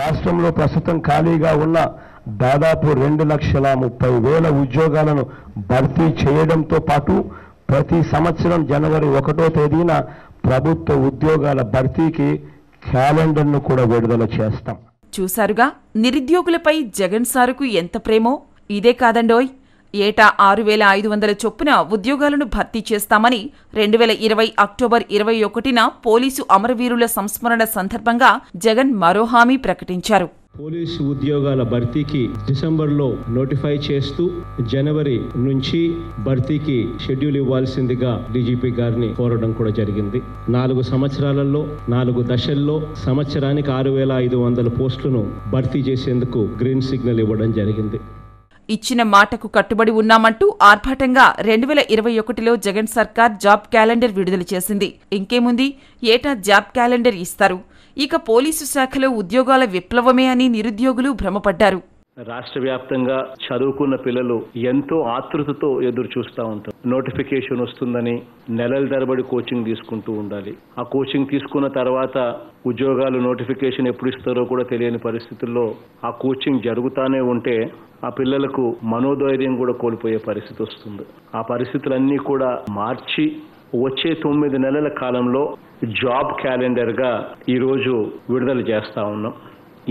రాష్ట్రంలో ప్రస్తుతం ఖాళీగా ఉన్న దాదాపు రెండు లక్షల ముప్పై వేల ఉద్యోగాలను భర్తీ చేయడంతో పాటు ప్రతి సంవత్సరం జనవరి ఒకటో తేదీన ప్రభుత్వ ఉద్యోగాల భర్తీకి క్యాలెండర్ను కూడా విడుదల చేస్తాం చూశారుగా నిరుద్యోగులపై జగన్ సారుకు ఎంత ప్రేమో ఇదే కాదండోయ్ ఏటా ఆరు వేల ఐదు వందల చొప్పున ఉద్యోగాలను భర్తీ చేస్తామని రెండు వేల ఇరవై అక్టోబర్ ఇరవై ఒకటిన పోలీసు అమరవీరుల సంస్మరణ సందర్భంగా జగన్ మరో హామీ ప్రకటించారు పోలీసు ఉద్యోగాల భర్తీకి డిసెంబర్లో నోటిఫై చేస్తూ జనవరి నుంచి భర్తీకి షెడ్యూల్ ఇవ్వాల్సిందిగా డీజీపీ గారిని కోరడం కూడా జరిగింది నాలుగు సంవత్సరాలలో నాలుగు దశల్లో సంవత్సరానికి ఆరు వేల ఐదు వందల పోస్టులను భర్తీ చేసేందుకు గ్రీన్ సిగ్నల్ ఇవ్వడం జరిగింది ఇచ్చిన మాటకు కట్టుబడి ఉన్నామంటూ ఆర్భాటంగా రెండు వేల ఇరవై ఒకటిలో జగన్ సర్కార్ జాబ్ క్యాలెండర్ విడుదల చేసింది ఇంకేముంది ఏటా జాబ్ క్యాలెండర్ ఇస్తారు ఇక పోలీసు శాఖలో ఉద్యోగాల విప్లవమే అని నిరుద్యోగులు భ్రమపడ్డారు రాష్ట్ర వ్యాప్తంగా చదువుకున్న పిల్లలు ఎంతో ఆతృతతో ఎదురు చూస్తూ ఉంటారు నోటిఫికేషన్ వస్తుందని నెలల తరబడి కోచింగ్ తీసుకుంటూ ఉండాలి ఆ కోచింగ్ తీసుకున్న తర్వాత ఉద్యోగాలు నోటిఫికేషన్ ఎప్పుడు ఇస్తారో కూడా తెలియని పరిస్థితుల్లో ఆ కోచింగ్ జరుగుతానే ఉంటే ఆ పిల్లలకు మనోధైర్యం కూడా కోల్పోయే పరిస్థితి వస్తుంది ఆ పరిస్థితులన్నీ కూడా మార్చి వచ్చే తొమ్మిది నెలల కాలంలో జాబ్ క్యాలెండర్గా ఈరోజు విడుదల చేస్తూ ఉన్నాం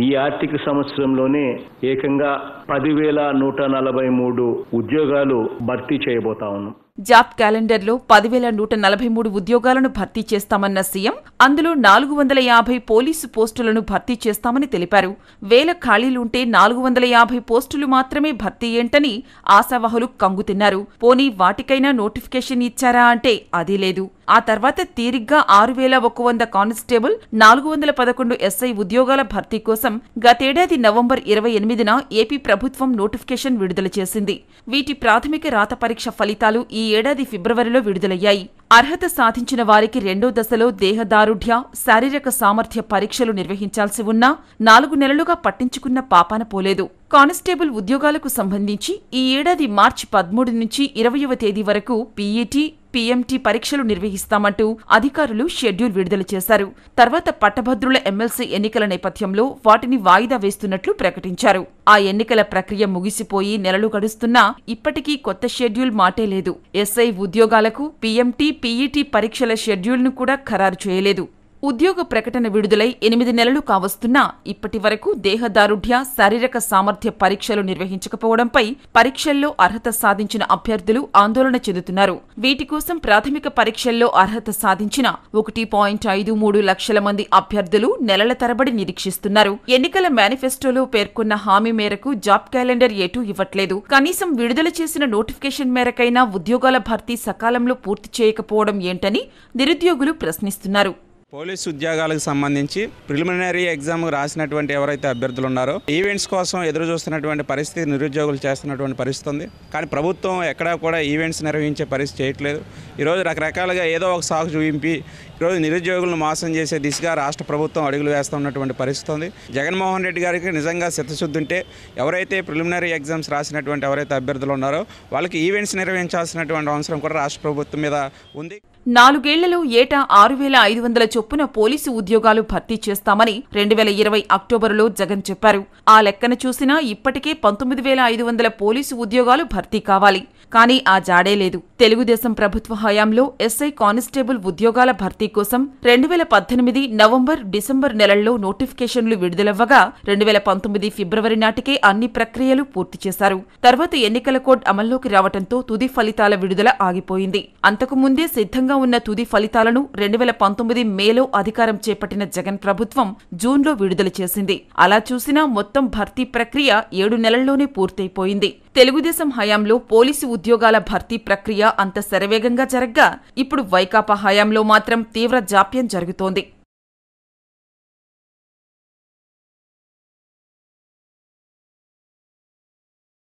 ఈ ఆర్థిక సంవత్సరంలోనే ఏకంగా పదివేల నూట నలభై మూడు ఉద్యోగాలు భర్తీ చేయబోతా ఉన్నాం జాబ్ క్యాలెండర్లో పదివేల నూట నలభై మూడు ఉద్యోగాలను భర్తీ చేస్తామన్న సీఎం అందులో నాలుగు వందల యాభై పోలీసు పోస్టులను భర్తీ చేస్తామని తెలిపారు వేల ఖాళీలుంటే నాలుగు వందల యాభై పోస్టులు మాత్రమే భర్తీ ఏంటని ఆశావహులు కంగుతిన్నారు పోనీ వాటికైనా నోటిఫికేషన్ ఇచ్చారా అంటే అదీ లేదు ఆ తర్వాత తీరిగ్గా ఆరు వేల ఒక వంద కానిస్టేబుల్ నాలుగు వందల పదకొండు ఎస్ఐ ఉద్యోగాల భర్తీ కోసం గతేడాది నవంబర్ ఇరవై ఎనిమిదిన ఏపీ ప్రభుత్వం నోటిఫికేషన్ విడుదల చేసింది వీటి ప్రాథమిక రాత పరీక్ష ఫలితాలు ఈ ఏడాది ఫిబ్రవరిలో విడుదలయ్యాయి అర్హత సాధించిన వారికి రెండో దశలో దేహదారుఢ్య శారీరక సామర్థ్య పరీక్షలు నిర్వహించాల్సి ఉన్నా నాలుగు నెలలుగా పట్టించుకున్న పాపాన పోలేదు కానిస్టేబుల్ ఉద్యోగాలకు సంబంధించి ఈ ఏడాది మార్చి పదమూడు నుంచి ఇరవయవ తేదీ వరకు పీఈటీ పీఎంటీ పరీక్షలు నిర్వహిస్తామంటూ అధికారులు షెడ్యూల్ విడుదల చేశారు తర్వాత పట్టభద్రుల ఎమ్మెల్సీ ఎన్నికల నేపథ్యంలో వాటిని వాయిదా వేస్తున్నట్లు ప్రకటించారు ఆ ఎన్నికల ప్రక్రియ ముగిసిపోయి నెలలు గడుస్తున్నా ఇప్పటికీ కొత్త షెడ్యూల్ మాటే లేదు ఎస్ఐ ఉద్యోగాలకు పీఎంటీ పీఈటీ పరీక్షల షెడ్యూల్ను కూడా ఖరారు చేయలేదు ఉద్యోగ ప్రకటన విడుదలై ఎనిమిది నెలలు కావస్తున్నా ఇప్పటి వరకు దేహదారుఢ్య శారీరక సామర్థ్య పరీక్షలు నిర్వహించకపోవడంపై పరీక్షల్లో అర్హత సాధించిన అభ్యర్థులు ఆందోళన చెందుతున్నారు వీటి కోసం ప్రాథమిక పరీక్షల్లో అర్హత సాధించిన ఒకటి పాయింట్ ఐదు మూడు లక్షల మంది అభ్యర్థులు నెలల తరబడి నిరీక్షిస్తున్నారు ఎన్నికల మేనిఫెస్టోలో పేర్కొన్న హామీ మేరకు జాబ్ క్యాలెండర్ ఏటూ ఇవ్వట్లేదు కనీసం విడుదల చేసిన నోటిఫికేషన్ మేరకైనా ఉద్యోగాల భర్తీ సకాలంలో పూర్తి చేయకపోవడం ఏంటని నిరుద్యోగులు ప్రశ్నిస్తున్నారు పోలీసు ఉద్యోగాలకు సంబంధించి ప్రిలిమినరీ ఎగ్జామ్ రాసినటువంటి ఎవరైతే అభ్యర్థులు ఉన్నారో ఈవెంట్స్ కోసం ఎదురు చూస్తున్నటువంటి పరిస్థితి నిరుద్యోగులు చేస్తున్నటువంటి పరిస్థితి ఉంది కానీ ప్రభుత్వం ఎక్కడా కూడా ఈవెంట్స్ నిర్వహించే పరిస్థితి చేయట్లేదు ఈరోజు రకరకాలుగా ఏదో ఒక సాకు చూపించి ఈరోజు నిరుద్యోగులను మోసం చేసే దిశగా రాష్ట్ర ప్రభుత్వం అడుగులు వేస్తున్నటువంటి పరిస్థితి ఉంది జగన్మోహన్ రెడ్డి గారికి నిజంగా చిత్తశుద్ధి ఉంటే ఎవరైతే ప్రిలిమినరీ ఎగ్జామ్స్ రాసినటువంటి ఎవరైతే అభ్యర్థులు ఉన్నారో వాళ్ళకి ఈవెంట్స్ నిర్వహించాల్సినటువంటి అవసరం కూడా రాష్ట్ర ప్రభుత్వం మీద ఉంది నాలుగేళ్లలో ఏటా ఆరు వేల ఐదు వందల చొప్పున పోలీసు ఉద్యోగాలు భర్తీ చేస్తామని రెండు వేల ఇరవై అక్టోబరులో జగన్ చెప్పారు ఆ లెక్కన చూసినా ఇప్పటికే పంతొమ్మిది వేల ఐదు వందల పోలీసు ఉద్యోగాలు భర్తీ కావాలి కానీ ఆ జాడే లేదు తెలుగుదేశం ప్రభుత్వ హయాంలో ఎస్ఐ కానిస్టేబుల్ ఉద్యోగాల భర్తీ కోసం రెండు వేల పద్దెనిమిది నవంబర్ డిసెంబర్ నెలల్లో నోటిఫికేషన్లు విడుదలవ్వగా రెండు వేల పంతొమ్మిది ఫిబ్రవరి నాటికే అన్ని ప్రక్రియలు పూర్తి చేశారు తర్వాత ఎన్నికల కోడ్ అమల్లోకి రావడంతో తుది ఫలితాల విడుదల ఆగిపోయింది అంతకుముందే సిద్ధంగా ఉన్న తుది ఫలితాలను రెండు వేల పంతొమ్మిది మేలో అధికారం చేపట్టిన జగన్ ప్రభుత్వం జూన్లో విడుదల చేసింది అలా చూసినా మొత్తం భర్తీ ప్రక్రియ ఏడు నెలల్లోనే పూర్తయిపోయింది తెలుగుదేశం హయాంలో పోలీసు ఉద్యోగాల భర్తీ ప్రక్రియ అంత శరవేగంగా జరగ్గా ఇప్పుడు వైకాపా హయాంలో మాత్రం తీవ్ర జాప్యం జరుగుతోంది